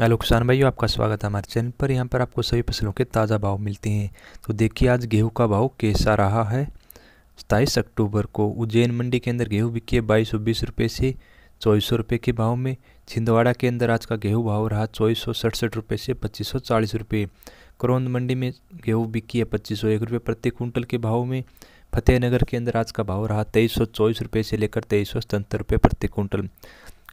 hello किसान भाइयों आपका स्वागत है हमारे चैनल पर यहाँ पर आपको सभी फसलों के ताज़ा भाव मिलते हैं तो देखिए आज गेहूं का भाव कैसा रहा है सताईस अक्टूबर को उज्जैन मंडी के अंदर गेहूं बिके बाईस सौ बीस रुपये से चौबीस सौ रुपये के भाव में छिंदवाड़ा के अंदर आज का गेहूं भाव रहा चौबीस सौ सड़सठ रुपये से पच्चीस सौ चालीस रुपये करौंद मंडी में गेहूँ बिकी है पच्चीस सौ एक रुपये प्रति कुंटल के भाव में फतेहनगर के अंदर आज का भाव रहा तेईस सौ चौबीस रुपये से लेकर तेईस सौ सतहत्तर रुपये प्रति कुंटल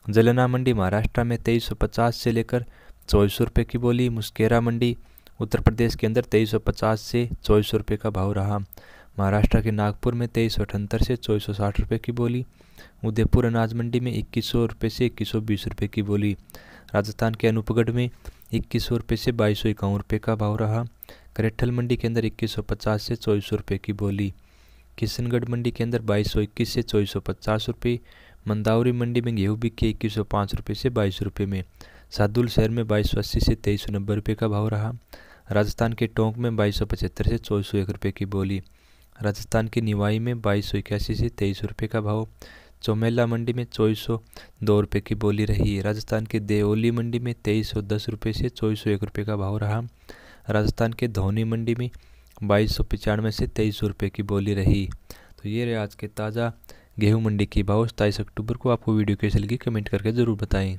जलना मंडी महाराष्ट्र में तेईस सौ पचास से लेकर चौबीस सौ रुपये की बोली मुस्केरा मंडी उत्तर प्रदेश के अंदर तेईस सौ पचास से चौबीस सौ रुपये का भाव रहा महाराष्ट्र के नागपुर में तेईस सौ अठहत्तर से चौबीस सौ साठ रुपये की बोली उदयपुर अनाज मंडी में इक्कीस सौ रुपये से इक्कीस सौ बीस रुपये की बोली राजस्थान के अनूपगढ़ में इक्कीस सौ रुपये से बाईस सौ इक्यावन रुपये का भाव रहा करेठल मंडी के अंदर इक्कीस सौ पचास से चौबीस सौ रुपये की बोली किशनगढ़ मंडी के अंदर बाईस सौ इक्कीस से चौबीस सौ पचास रुपये मंदावरी मंडी में गेहूँ के इक्कीस सौ पाँच रुपये से बाईस रुपये में सादुल शहर में बाईस सौ अस्सी से तेईस सौ नब्बे रुपये का भाव रहा राजस्थान के टोंक में बाईस सौ पचहत्तर से चौबीस सौ एक रुपये की बोली राजस्थान के निवाई में बाईस सौ इक्यासी से तेईस सौ रुपये का भाव चौमेला मंडी में चौबीस सौ दो रुपये की बोली रही राजस्थान के देओली मंडी में तेईस सौ दस रुपये से चौबीस सौ एक रुपये का भाव रहा राजस्थान के धोनी मंडी में बाईस सौ पचानवे से तेईस सौ रुपये की बोली रही तो ये रहे आज के ताज़ा गेहूं मंडी की भाव सत्ताईस अक्टूबर को आपको वीडियो कैसे लगी कमेंट करके ज़रूर बताएं